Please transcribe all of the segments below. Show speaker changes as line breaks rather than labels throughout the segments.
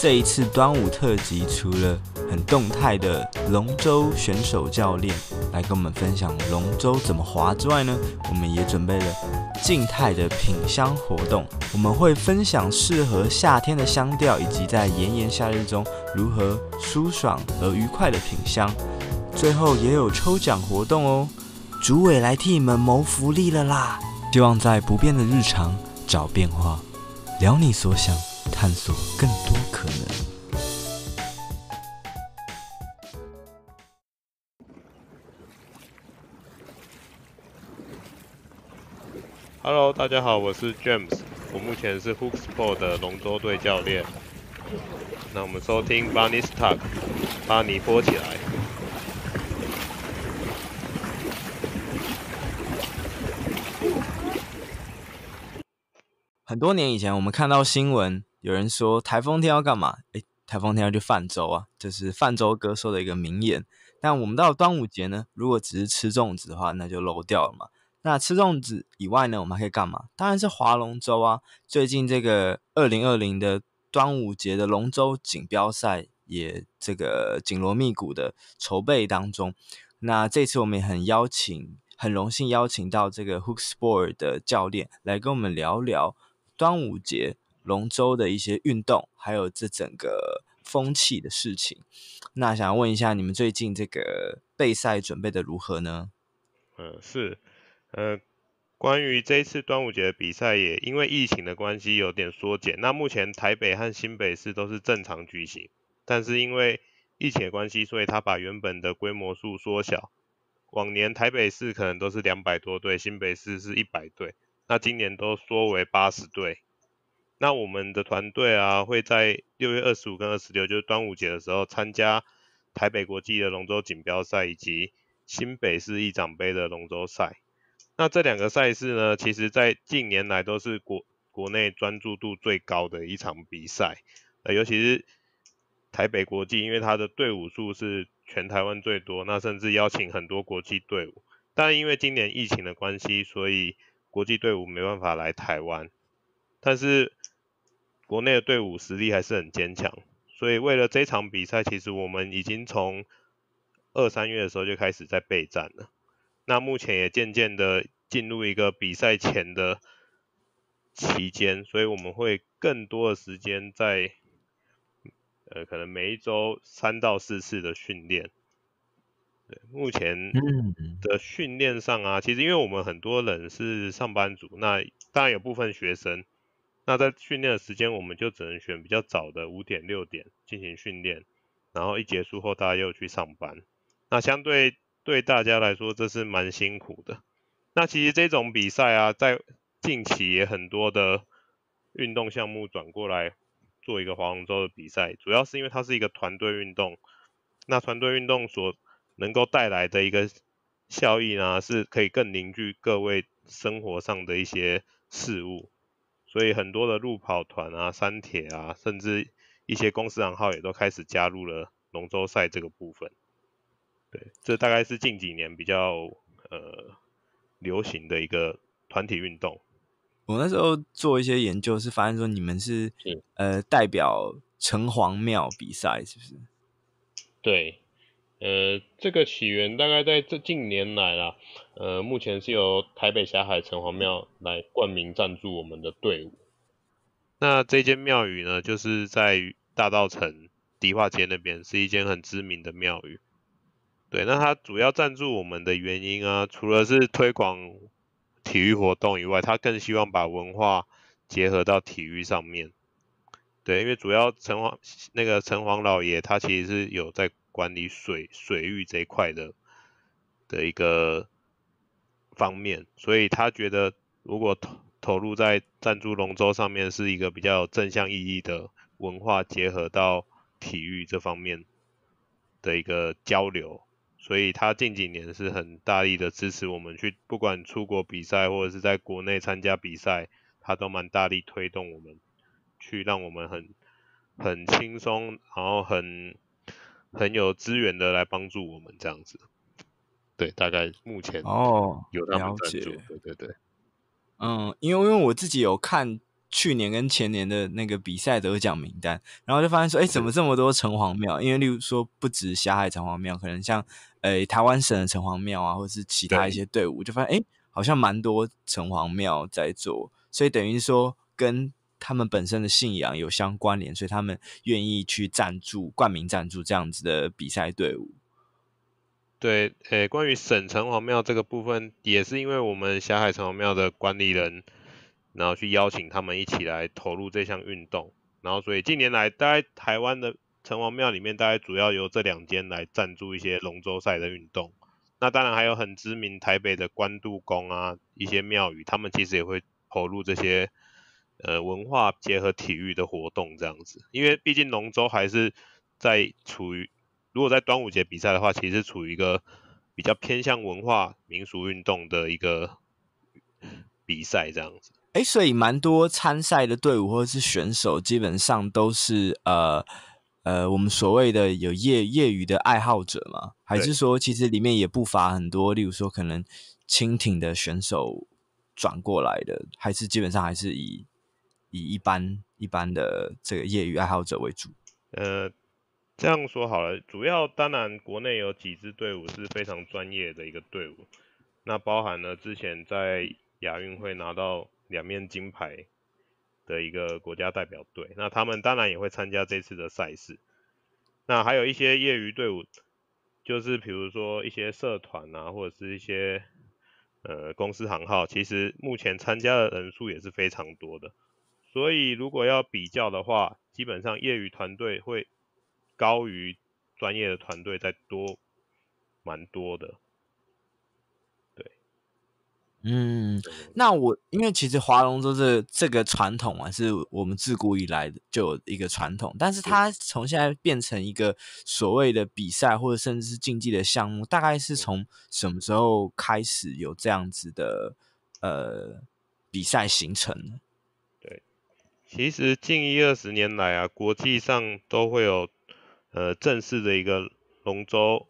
这一次端午特辑，除了很动态的龙舟选手、教练来跟我们分享龙舟怎么划之外呢，我们也准备了静态的品香活动。我们会分享适合夏天的香调，以及在炎炎夏日中如何舒爽而愉快的品香。最后也有抽奖活动哦，主委来替你们谋福利了啦！希望在不变的日常找变化，聊你所想。探索更多可能。
Hello，大家好，我是 James，我目前是 h o o k s p o r t 的龙舟队教练。那我们收听 Bunny s t a l k 把你播起来。
很多年以前，我们看到新闻。有人说台风天要干嘛？诶，台风天要去泛舟啊，这是泛舟歌说的一个名言。但我们到端午节呢，如果只是吃粽子的话，那就漏掉了嘛。那吃粽子以外呢，我们可以干嘛？当然是划龙舟啊！最近这个二零二零的端午节的龙舟锦标赛也这个紧锣密鼓的筹备当中。那这次我们也很邀请，很荣幸邀请到这个 Hook Sport 的教练来跟我们聊聊端午节。龙舟的一些运动，还有这整个风气的事情，那想问一下，你们最近这个备赛准备的如何呢？嗯，是，呃，
关于这一次端午节的比赛，也因为疫情的关系有点缩减。那目前台北和新北市都是正常举行，但是因为疫情的关系，所以他把原本的规模数缩小。往年台北市可能都是两百多队，新北市是一百队，那今年都缩为八十队。那我们的团队啊，会在六月二十五跟二十六，就是端午节的时候，参加台北国际的龙舟锦标赛以及新北市一长杯的龙舟赛。那这两个赛事呢，其实，在近年来都是国国内专注度最高的一场比赛。呃，尤其是台北国际，因为它的队伍数是全台湾最多，那甚至邀请很多国际队伍。但因为今年疫情的关系，所以国际队伍没办法来台湾，但是。国内的队伍实力还是很坚强，所以为了这场比赛，其实我们已经从二三月的时候就开始在备战了。那目前也渐渐的进入一个比赛前的期间，所以我们会更多的时间在，呃，可能每一周三到四次的训练。对，目前的训练上啊，其实因为我们很多人是上班族，那当然有部分学生。那在训练的时间，我们就只能选比较早的五点六点进行训练，然后一结束后大家又去上班。那相对对大家来说，这是蛮辛苦的。那其实这种比赛啊，在近期也很多的运动项目转过来做一个划龙舟的比赛，主要是因为它是一个团队运动。那团队运动所能够带来的一个效益呢，是可以更凝聚各位生活上的一些事物。所以很多的路跑团啊、山铁啊，甚至一些公司行号也都开始加入了龙舟赛这个部分。对，这大概是近几年比较呃流行的一个团体运动。
我那时候做一些研究是发现说，你们是是呃代表城隍庙比赛，是不是？对。
呃，这个起源大概在这近年来啦。呃，目前是由台北霞海城隍庙来冠名赞助我们的队伍。那这间庙宇呢，就是在大道城迪化街那边，是一间很知名的庙宇。对，那他主要赞助我们的原因啊，除了是推广体育活动以外，他更希望把文化结合到体育上面。对，因为主要城隍那个城隍老爷他其实是有在。管理水水域这一块的的一个方面，所以他觉得如果投投入在赞助龙舟上面是一个比较有正向意义的文化结合到体育这方面的一个交流，所以他近几年是很大力的支持我们去不管出国比赛或者是在国内参加比赛，他都蛮大力推动我们去让我们很很轻松，然后很。很有资源的来帮助我们这样子，对，大概目前哦有他们赞助，对对对。
嗯，因为因为我自己有看去年跟前年的那个比赛得奖名单，然后就发现说，哎，怎么这么多城隍庙？因为例如说，不止霞海城隍庙，可能像诶台湾省的城隍庙啊，或者是其他一些队伍，就发现哎，好像蛮多城隍庙在做，所以等于说跟。他们本身的信仰有相关联，所以他们愿意去赞助、冠名赞助这样子的比赛队伍。
对，诶，关于省城隍庙这个部分，也是因为我们霞海城隍庙的管理人，然后去邀请他们一起来投入这项运动。然后，所以近年来，大概台湾的城隍庙里面，大概主要由这两间来赞助一些龙舟赛的运动。那当然还有很知名台北的关渡宫啊，一些庙宇，他们其实也会投入这些。呃，文化结合体育的活动这样子，因为毕竟龙舟还是在处于，如果在端午节比赛的话，其实处于一个比较偏向文化民俗运动的一个比赛这样子。
哎，所以蛮多参赛的队伍或者是选手，基本上都是呃呃，我们所谓的有业业余的爱好者嘛，还是说其实里面也不乏很多，例如说可能蜻蜓的选手转过来的，还是基本上还是以。以一般一般的这个业余爱好者为主，
呃，这样说好了，主要当然国内有几支队伍是非常专业的一个队伍，那包含了之前在亚运会拿到两面金牌的一个国家代表队，那他们当然也会参加这次的赛事，那还有一些业余队伍，就是比如说一些社团啊，或者是一些呃公司行号，其实目前参加的人数也是非常多的。所以，如果要比较的话，基本上业余团队会高于专业的团队，在多蛮多的。对，
嗯，那我因为其实华龙舟这这个传统啊，是我们自古以来就有一个传统，但是它从现在变成一个所谓的比赛或者甚至是竞技的项目，大概是从什么时候开始有这样子的呃比赛形成？呢？
其实近一二十年来啊，国际上都会有呃正式的一个龙舟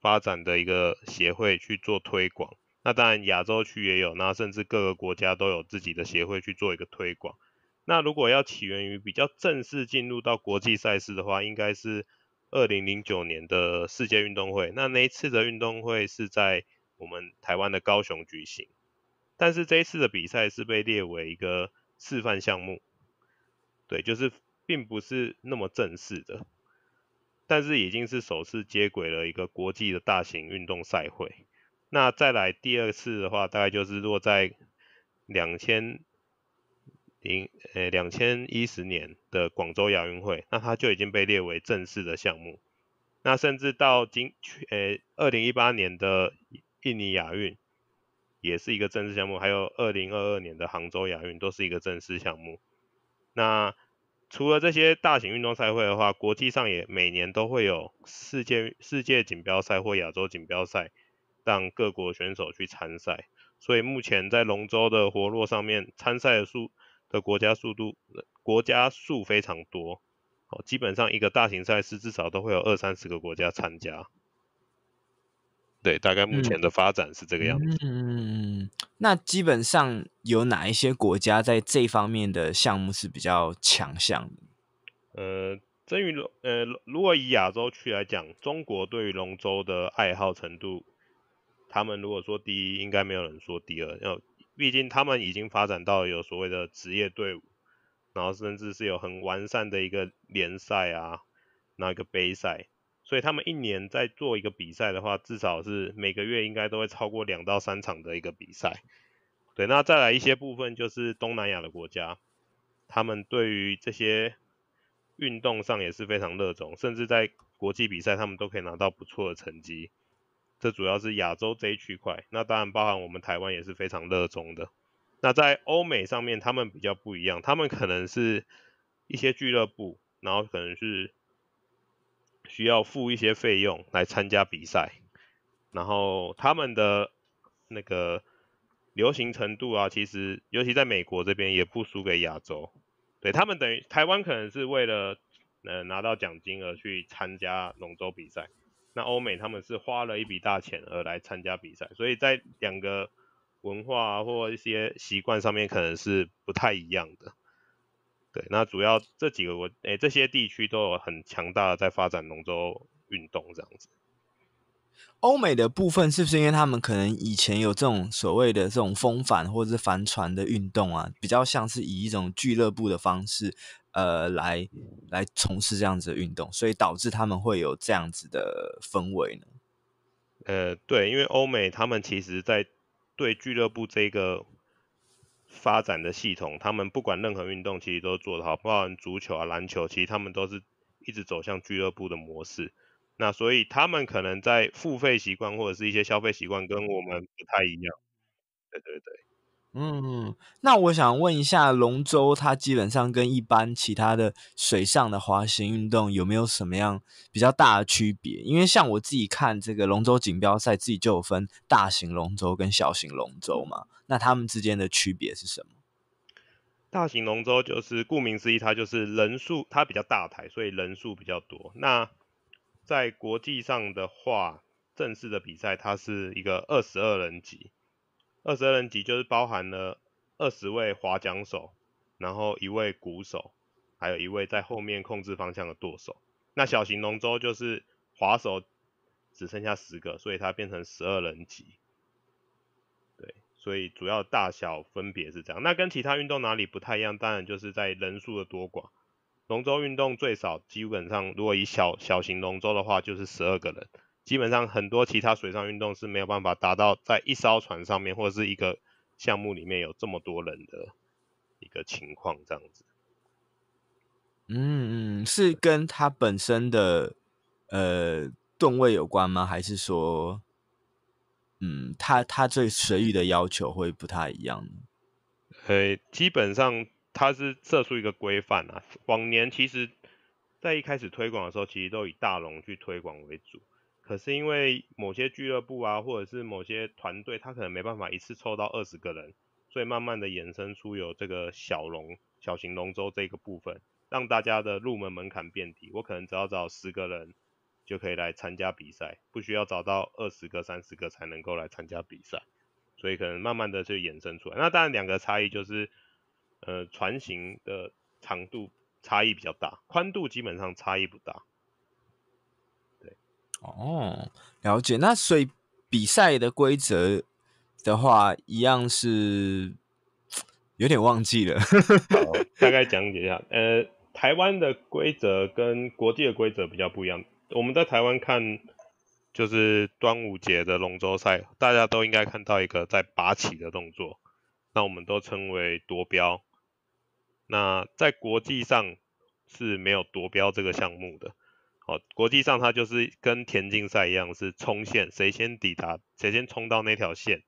发展的一个协会去做推广。那当然亚洲区也有，那甚至各个国家都有自己的协会去做一个推广。那如果要起源于比较正式进入到国际赛事的话，应该是二零零九年的世界运动会。那那一次的运动会是在我们台湾的高雄举行，但是这一次的比赛是被列为一个示范项目。对，就是并不是那么正式的，但是已经是首次接轨了一个国际的大型运动赛会。那再来第二次的话，大概就是落在两千零呃两千一十年的广州亚运会，那它就已经被列为正式的项目。那甚至到今去呃二零一八年的印尼亚运也是一个正式项目，还有二零二二年的杭州亚运都是一个正式项目。那除了这些大型运动赛会的话，国际上也每年都会有世界世界锦标赛或亚洲锦标赛，让各国选手去参赛。所以目前在龙舟的活络上面，参赛的数的国家速度国家数非常多。哦，基本上一个大型赛事至少都会有二三十个国家参加。对，大概目前的发展是这个样子。
嗯，那基本上有哪一些国家在这方面的项目是比较强项的？
呃，至于呃，如果以亚洲区来讲，中国对于龙舟的爱好程度，他们如果说一，应该没有人说第二要，毕竟他们已经发展到有所谓的职业队伍，然后甚至是有很完善的一个联赛啊，那个杯赛。所以他们一年在做一个比赛的话，至少是每个月应该都会超过两到三场的一个比赛。对，那再来一些部分就是东南亚的国家，他们对于这些运动上也是非常热衷，甚至在国际比赛他们都可以拿到不错的成绩。这主要是亚洲这一区块，那当然包含我们台湾也是非常热衷的。那在欧美上面，他们比较不一样，他们可能是一些俱乐部，然后可能是。需要付一些费用来参加比赛，然后他们的那个流行程度啊，其实尤其在美国这边也不输给亚洲。对他们等于台湾可能是为了呃拿到奖金而去参加龙舟比赛，那欧美他们是花了一笔大钱而来参加比赛，所以在两个文化或一些习惯上面可能是不太一样的。对，那主要这几个国，哎，这些地区都有很强大的在发展龙舟运动这样子。
欧美的部分是不是因为他们可能以前有这种所谓的这种风帆或者是帆船的运动啊，比较像是以一种俱乐部的方式，呃，来来从事这样子的运动，所以导致他们会有这样子的氛围呢？
呃，对，因为欧美他们其实在对俱乐部这个。发展的系统，他们不管任何运动，其实都做得好。不管足球啊、篮球，其实他们都是一直走向俱乐部的模式。那所以他们可能在付费习惯或者是一些消费习惯跟我们不太一样。对对
对，嗯，那我想问一下，龙舟它基本上跟一般其他的水上的滑行运动有没有什么样比较大的区别？因为像我自己看这个龙舟锦标赛，自己就有分大型龙舟跟小型龙舟嘛。那他们之间的区别是什么？
大型龙舟就是顾名思义，它就是人数它比较大台，所以人数比较多。那在国际上的话，正式的比赛它是一个二十二人级，二十二人级就是包含了二十位划桨手，然后一位鼓手，还有一位在后面控制方向的舵手。那小型龙舟就是划手只剩下十个，所以它变成十二人级。所以主要大小分别是这样，那跟其他运动哪里不太一样？当然就是在人数的多寡。龙舟运动最少，基本上如果以小小型龙舟的话，就是十二个人。基本上很多其他水上运动是没有办法达到在一艘船上面，或者是一个项目里面有这么多人的一个情况，这样子。
嗯，是跟它本身的呃吨位有关吗？还是说？嗯，他他对水域的要求会不太一样，
诶，基本上它是设出一个规范啊。往年其实，在一开始推广的时候，其实都以大龙去推广为主。可是因为某些俱乐部啊，或者是某些团队，他可能没办法一次凑到二十个人，所以慢慢的衍生出有这个小龙、小型龙舟这个部分，让大家的入门门槛变低。我可能只要找十个人。就可以来参加比赛，不需要找到二十个、三十个才能够来参加比赛，所以可能慢慢的就衍生出来。那当然两个差异就是，呃，船型的长度差异比较大，宽度基本上差异不大。
对，哦，了解。那所以比赛的规则的话，一样是有点忘记了，
大概讲解一下。呃，台湾的规则跟国际的规则比较不一样。我们在台湾看，就是端午节的龙舟赛，大家都应该看到一个在拔起的动作，那我们都称为夺标。那在国际上是没有夺标这个项目的，哦，国际上它就是跟田径赛一样，是冲线，谁先抵达，谁先冲到那条线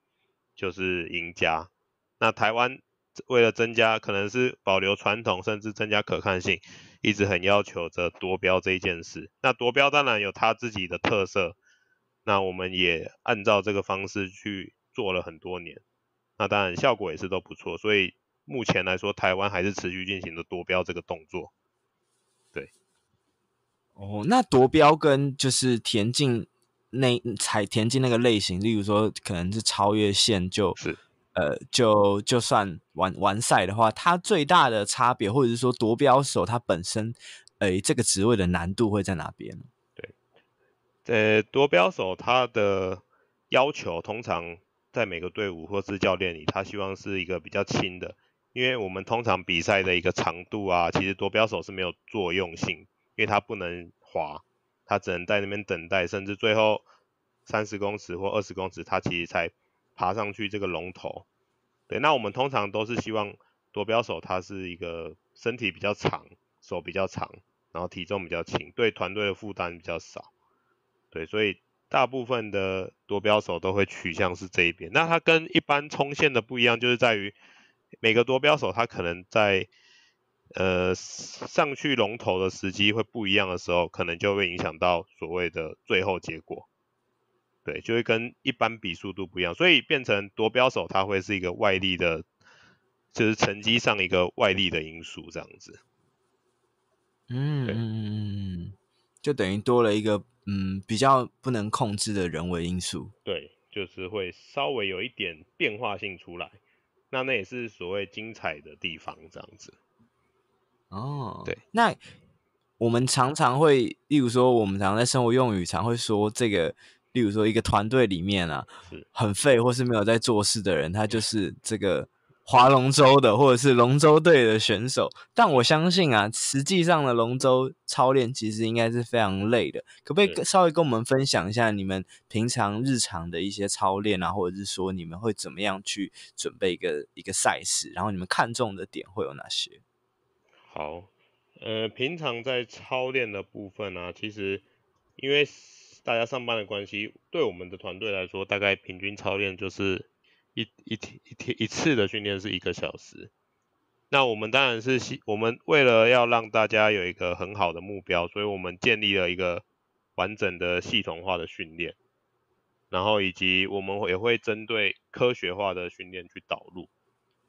就是赢家。那台湾。为了增加可能是保留传统，甚至增加可看性，一直很要求着夺标这一件事。那夺标当然有它自己的特色，那我们也按照这个方式去做了很多年，那当然效果也是都不错。所以目前来说，台湾还是持续进行的夺标这个动作。
对。哦，那夺标跟就是田径那，彩田径那个类型，例如说可能是超越线，就是。呃，就就算完完赛的话，它最大的差别，或者是说夺标手它本身，诶，这个职位的难度会在哪边？
对，呃，夺标手他的要求通常在每个队伍或是教练里，他希望是一个比较轻的，因为我们通常比赛的一个长度啊，其实夺标手是没有作用性，因为它不能滑，它只能在那边等待，甚至最后三十公尺或二十公尺，它其实才。爬上去这个龙头，对，那我们通常都是希望夺标手他是一个身体比较长，手比较长，然后体重比较轻，对团队的负担比较少，对，所以大部分的夺标手都会取向是这一边。那他跟一般冲线的不一样，就是在于每个夺标手他可能在呃上去龙头的时机会不一样的时候，可能就会影响到所谓的最后结果。对，就会跟一般比速度不一样，所以变成夺标手，它会是一个外力的，
就是成绩上一个外力的因素这样子。嗯，就等于多了一个嗯比较不能控制的人为因素。
对，就是会稍微有一点变化性出来，那那也是所谓精彩的地方这样子。
哦，对，那我们常常会，例如说，我们常在生活用语常会说这个。例如说，一个团队里面啊，很废或是没有在做事的人，他就是这个划龙舟的或者是龙舟队的选手。但我相信啊，实际上的龙舟操练其实应该是非常累的。可不可以稍微跟我们分享一下你们平常日常的一些操练啊，或者是说你们会怎么样去准备一个一个赛事？然后你们看重的点会有哪些？好，呃，平常
在操练的部分呢，其实因为。大家上班的关系，对我们的团队来说，大概平均操练就是一一天一天一次的训练是一个小时。那我们当然是，我们为了要让大家有一个很好的目标，所以我们建立了一个完整的系统化的训练，然后以及我们也会针对科学化的训练去导入。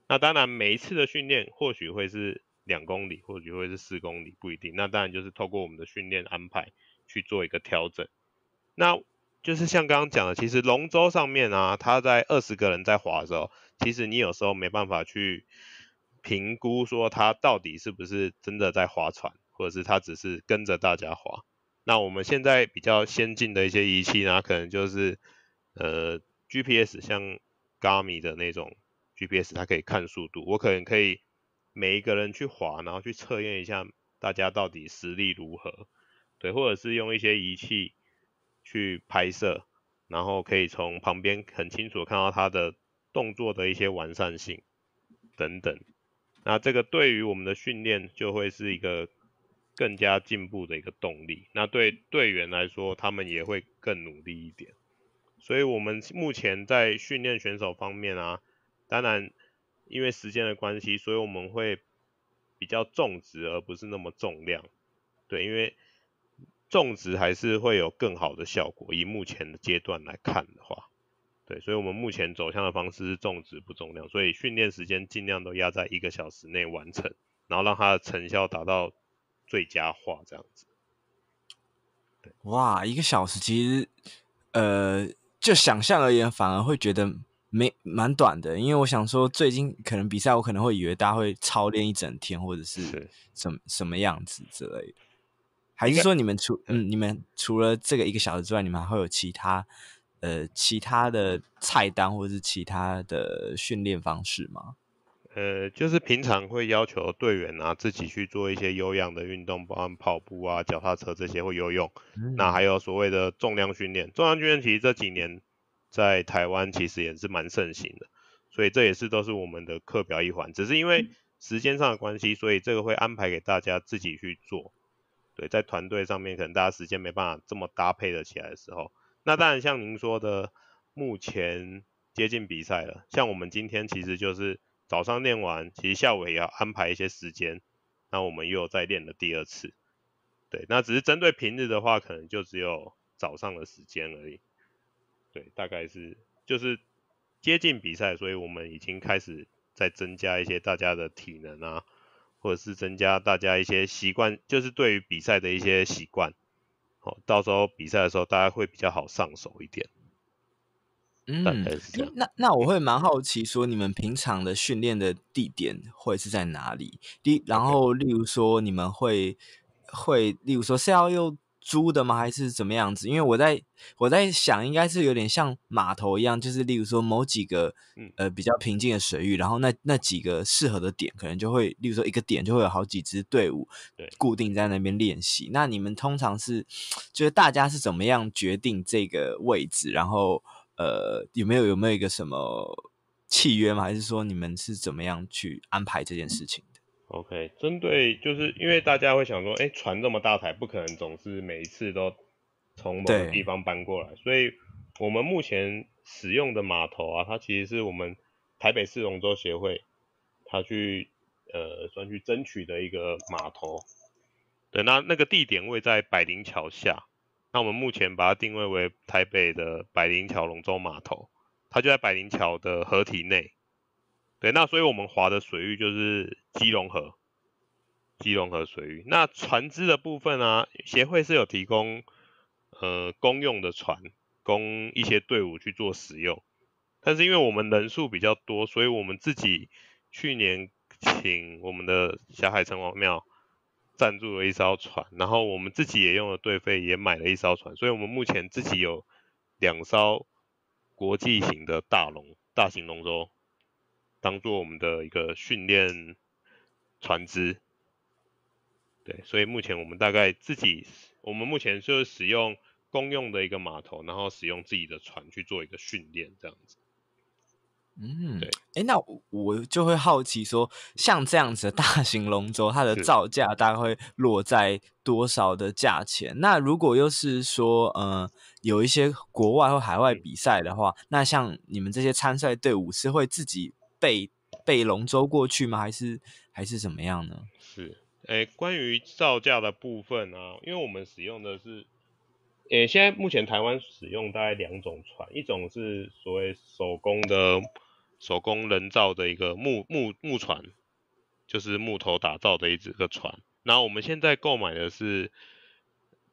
那当然，每一次的训练或许会是两公里，或许会是四公里，不一定。那当然就是透过我们的训练安排去做一个调整。那就是像刚刚讲的，其实龙舟上面啊，他在二十个人在划的时候，其实你有时候没办法去评估说他到底是不是真的在划船，或者是他只是跟着大家划。那我们现在比较先进的一些仪器呢，可能就是呃 GPS，像 Garmin 的那种 GPS，它可以看速度。我可能可以每一个人去划，然后去测验一下大家到底实力如何，对，或者是用一些仪器。去拍摄，然后可以从旁边很清楚看到他的动作的一些完善性等等。那这个对于我们的训练就会是一个更加进步的一个动力。那对队员来说，他们也会更努力一点。所以，我们目前在训练选手方面啊，当然因为时间的关系，所以我们会比较重质而不是那么重量。对，因为。种植还是会有更好的效果。以目前的阶段来看的话，对，所以我们目前走向的方式是种植不重量，所以训练时间尽量都压在一个小时内完成，然后让它的成效达到最佳化这样子。
哇，一个小时其实，呃，就想象而言，反而会觉得没蛮短的，因为我想说，最近可能比赛，我可能会以为大家会操练一整天或者是什么什么样子之类的。还是说你们除嗯，你们除了这个一个小时之外，你们还会有其他呃其他的菜单或者是其他的训练方式吗？
呃，就是平常会要求队员啊自己去做一些有氧的运动，包括跑步啊、脚踏车这些，会游泳。那还有所谓的重量训练，重量训练其实这几年在台湾其实也是蛮盛行的，所以这也是都是我们的课表一环，只是因为时间上的关系，所以这个会安排给大家自己去做。对，在团队上面，可能大家时间没办法这么搭配的起来的时候，那当然像您说的，目前接近比赛了，像我们今天其实就是早上练完，其实下午也要安排一些时间，那我们又有练了第二次。对，那只是针对平日的话，可能就只有早上的时间而已。对，大概是就是接近比赛，所以我们已经开始在增加一些大家的体能啊。或者是增加大家一些习惯，就是对于比赛的一些习惯，好，到时候比赛的时候大家会比较好上手一点。
嗯，那那我会蛮好奇，说你们平常的训练的地点会是在哪里？第，然后例如说你们会会，例如说是要用。租的吗？还是怎么样子？因为我在我在想，应该是有点像码头一样，就是例如说某几个呃比较平静的水域，然后那那几个适合的点，可能就会例如说一个点就会有好几支队伍固定在那边练习。那你们通常是就是大家是怎么样决定这个位置？然后呃有没有有没有一个什么契约吗？还是说你们是怎么样去安排这件事情？OK，
针对就是因为大家会想说，哎，船这么大台，不可能总是每一次都从某个地方搬过来，所以我们目前使用的码头啊，它其实是我们台北市龙舟协会，他去呃算去争取的一个码头。对，那那个地点位在百灵桥下，那我们目前把它定位为台北的百灵桥龙舟码头，它就在百灵桥的河体内。对，那所以我们划的水域就是基隆河，基隆河水域。那船只的部分啊，协会是有提供呃公用的船，供一些队伍去做使用。但是因为我们人数比较多，所以我们自己去年请我们的小海城隍庙赞助了一艘船，然后我们自己也用了队费也买了一艘船，所以我们目前自己有两艘国际型的大龙，大型龙舟。当做我们的一个训练船只，对，所以目前我们大概自己，我们目前就是使用公用的一个码头，然后使用自己的船去做一个训练这样子。
嗯，对，哎，那我就会好奇说，像这样子的大型龙舟，它的造价大概会落在多少的价钱？那如果又是说，呃，有一些国外或海外比赛的话，那像你们这些参赛队伍是会自己？背背龙舟过去吗？还是还是怎么样呢？是，
诶，关于造价的部分啊，因为我们使用的是，诶，现在目前台湾使用大概两种船，一种是所谓手工的、手工人造的一个木木木船，就是木头打造的一只个船。那我们现在购买的是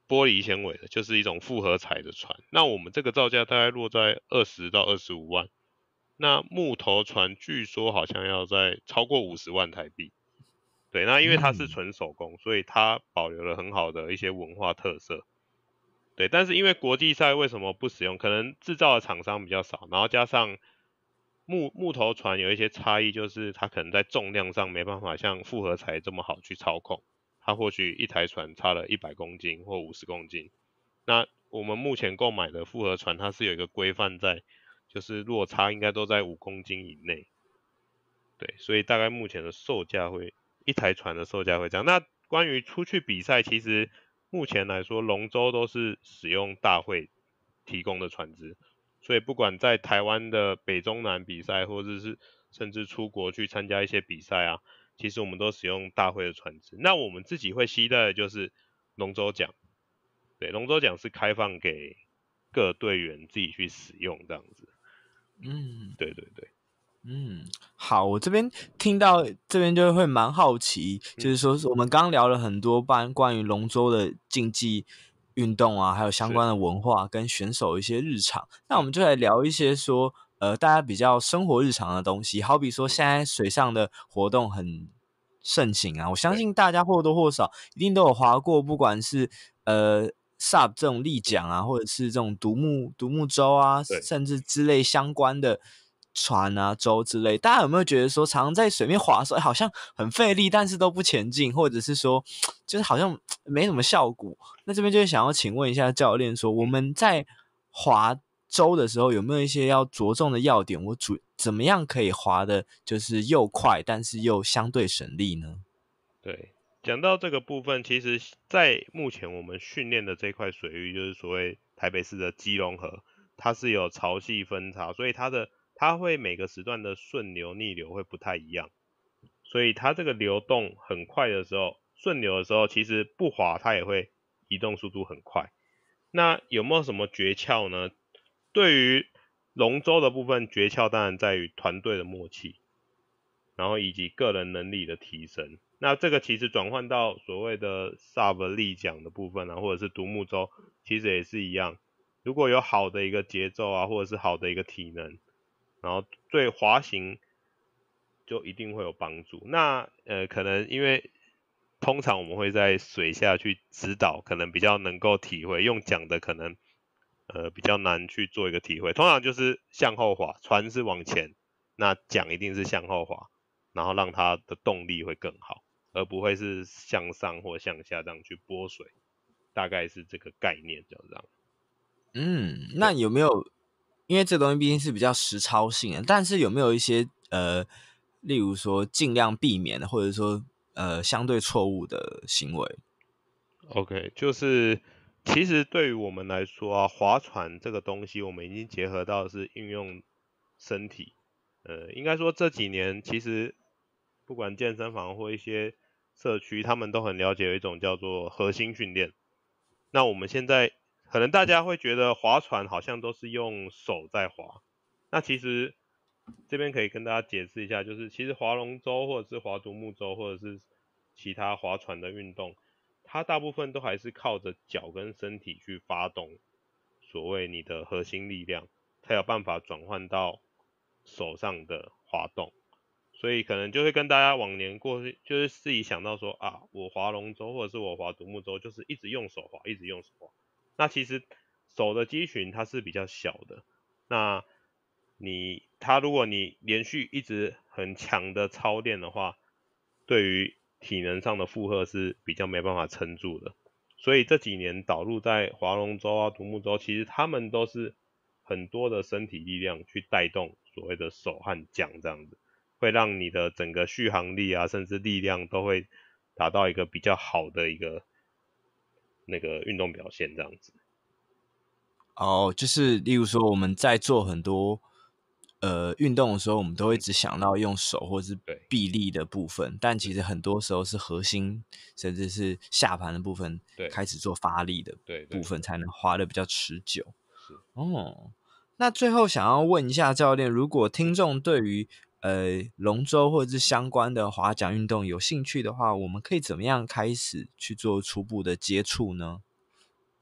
玻璃纤维的，就是一种复合材的船。那我们这个造价大概落在二十到二十五万。那木头船据说好像要在超过五十万台币，对，那因为它是纯手工，所以它保留了很好的一些文化特色，对，但是因为国际赛为什么不使用？可能制造的厂商比较少，然后加上木木头船有一些差异，就是它可能在重量上没办法像复合材这么好去操控，它或许一台船差了一百公斤或五十公斤。那我们目前购买的复合船，它是有一个规范在。就是落差应该都在五公斤以内，对，所以大概目前的售价会一台船的售价会这样。那关于出去比赛，其实目前来说龙舟都是使用大会提供的船只，所以不管在台湾的北中南比赛，或者是甚至出国去参加一些比赛啊，其实我们都使用大会的船只。那我们自己会期待的就是龙舟奖，对，龙舟奖是开放给各队员自己去
使用这样子。嗯，对对对，嗯，好，我这边听到这边就会蛮好奇，就是说我们刚刚聊了很多班关于龙舟的竞技运动啊，还有相关的文化跟选手一些日常，那我们就来聊一些说呃大家比较生活日常的东西，好比说现在水上的活动很盛行啊，我相信大家或多或少一定都有划过，不管是呃。SUP 这种立桨啊，或者是这种独木独木舟啊，甚至之类相关的船啊、舟之类，大家有没有觉得说，常常在水面划说，好像很费力，但是都不前进，或者是说，就是好像没什么效果？那这边就是想要请问一下教练，说我们在划舟的时候，有没有一些要着重的要点？我主怎么样可以划的，就是又快，但是又相对省力呢？
对。讲到这个部分，其实在目前我们训练的这块水域，就是所谓台北市的基隆河，它是有潮汐分潮，所以它的它会每个时段的顺流逆流会不太一样，所以它这个流动很快的时候，顺流的时候其实不滑它也会移动速度很快。那有没有什么诀窍呢？对于龙舟的部分，诀窍当然在于团队的默契。然后以及个人能力的提升，那这个其实转换到所谓的萨维力奖的部分呢，或者是独木舟，其实也是一样。如果有好的一个节奏啊，或者是好的一个体能，然后对滑行就一定会有帮助。那呃，可能因为通常我们会在水下去指导，可能比较能够体会用桨的可能，呃，比较难去做一个体会。通常就是向后滑，船是往前，那桨一定是向后滑。然后让它的动力会更好，而不会是向上或向下这样去拨水，大概是这个概念，就这样。
嗯，那有没有因为这东西毕竟是比较实操性的，但是有没有一些呃，例如说尽量避免，或者说呃相对错误的行为
？OK，就是其实对于我们来说啊，划船这个东西，我们已经结合到是运用身体，呃，应该说这几年其实。不管健身房或一些社区，他们都很了解一种叫做核心训练。那我们现在可能大家会觉得划船好像都是用手在划，那其实这边可以跟大家解释一下，就是其实划龙舟或者是划独木舟或者是其他划船的运动，它大部分都还是靠着脚跟身体去发动，所谓你的核心力量才有办法转换到手上的滑动。所以可能就会跟大家往年过去，就是自己想到说啊，我划龙舟或者是我划独木舟，就是一直用手划，一直用手划。那其实手的肌群它是比较小的，那你它如果你连续一直很强的操练的话，对于体能上的负荷是比较没办法撑住的。所以这几年导入在划龙舟啊、独木舟，其实他们都是很多的身体力量去带动所谓的手和桨这样子。会让你的整个续航力啊，甚至力量都会达到一个比较好的一个那个运动表现这样子。
哦，就是例如说我们在做很多呃运动的时候，我们都会只想到用手或是臂力的部分，但其实很多时候是核心甚至是下盘的部分开始做发力的部分，才能滑的比较持久。是哦，那最后想要问一下教练，如果听众对于呃，龙舟或者是相关的划桨运动有兴趣的话，我们可以怎么样开始去做初步的接触呢？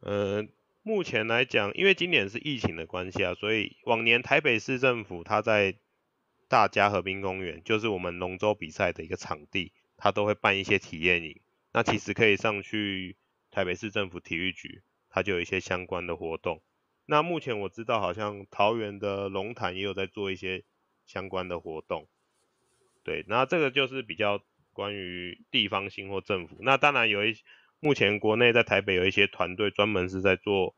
呃，目前来讲，因为今年是疫情的关系啊，所以往年台北市政府它在大家河滨公园，就是我们龙舟比赛的一个场地，它都会办一些体验营。那其实可以上去台北市政府体育局，它就有一些相关的活动。那目前我知道，好像桃园的龙潭也有在做一些。相关的活动，对，那这个就是比较关于地方性或政府。那当然有一，目前国内在台北有一些团队专门是在做，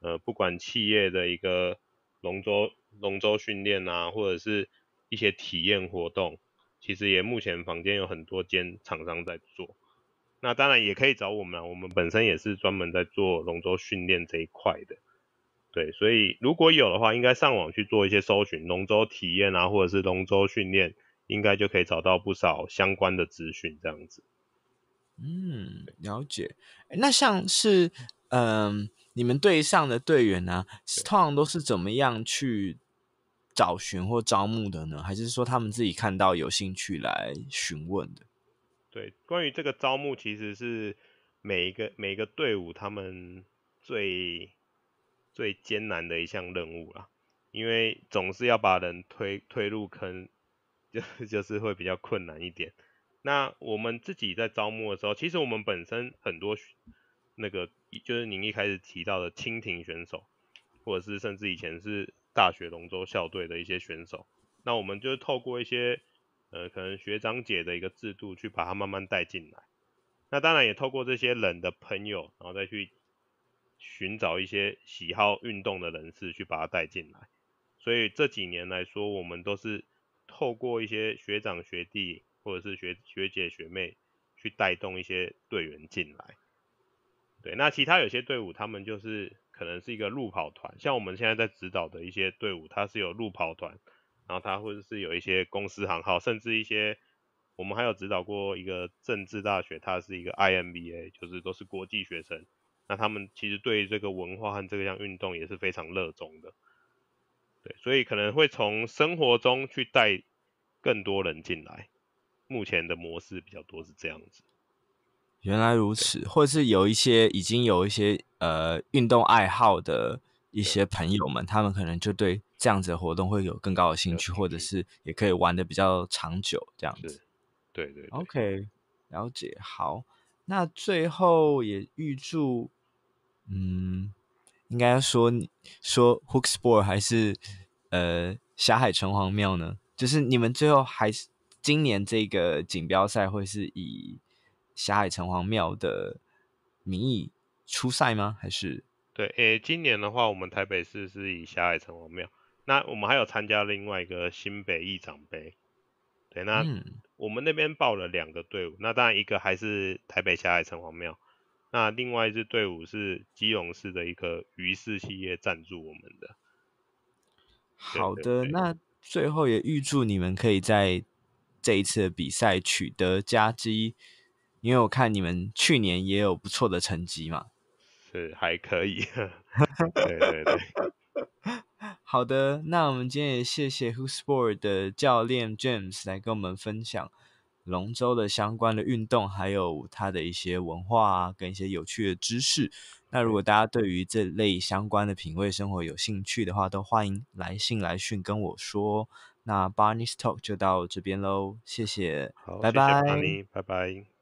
呃，不管企业的一个龙舟龙舟训练啊，或者是一些体验活动，其实也目前房间有很多间厂商在做。那当然也可以找我们，我们本身也是专门在做龙舟训练这一块的。对，所以如果有的话，应该上网去做一些搜寻，龙舟体验啊，或者是龙舟训练，应该就可以找到不少相关的资讯。这样子，
嗯，了解。那像是，嗯，你们队上的队员呢，通常都是怎么样去找寻或招募的呢？还是说他们自己看到有兴趣来询问的？
对，关于这个招募，其实是每一个每个队伍他们最。最艰难的一项任务啦，因为总是要把人推推入坑，就是就是会比较困难一点。那我们自己在招募的时候，其实我们本身很多那个就是您一开始提到的蜻蜓选手，或者是甚至以前是大学龙舟校队的一些选手，那我们就透过一些呃可能学长姐的一个制度去把他慢慢带进来。那当然也透过这些人的朋友，然后再去。寻找一些喜好运动的人士去把他带进来，所以这几年来说，我们都是透过一些学长学弟或者是学学姐学妹去带动一些队员进来。对，那其他有些队伍他们就是可能是一个路跑团，像我们现在在指导的一些队伍，它是有路跑团，然后它或者是有一些公司行号，甚至一些我们还有指导过一个政治大学，它是一个 IMBA，就是都是国际学生。那他们其实对这个文化和这项运动也是非常热衷的，对，所以可能会从生活中去带更多人进来。目前的模式比较多是这样子。
原来如此，或是有一些已经有一些呃运动爱好的一些朋友们，他们可能就对这样子的活动会有更高的兴趣，或者是也可以玩的比较长久这样子。对对。OK，了解。好，那最后也预祝。嗯，应该说说 Hooksport 还是呃霞海城隍庙呢？就是你们最后还是今年这个锦标赛会是以霞海城隍庙的名义出赛吗？还是
对，诶，今年的话，我们台北市是以霞海城隍庙，那我们还有参加另外一个新北义长杯，对，那我们那边报了两个队伍，那当然一个还是台北霞海城隍庙。那另外一支队伍是基隆市的一个鱼氏企业赞助我们的。
好的，那最后也预祝你们可以在这一次的比赛取得佳绩，因为我看你们去年也有不错的成绩嘛。
是还可以。
对对对。好的，那我们今天也谢谢 Who's Sport 的教练 James 来跟我们分享。龙舟的相关的运动，还有它的一些文化啊，跟一些有趣的知识。那如果大家对于这类相关的品味生活有兴趣的话，都欢迎来信来讯跟我说。那 Barney Talk 就到这边喽，谢谢，拜拜，Barney，拜拜。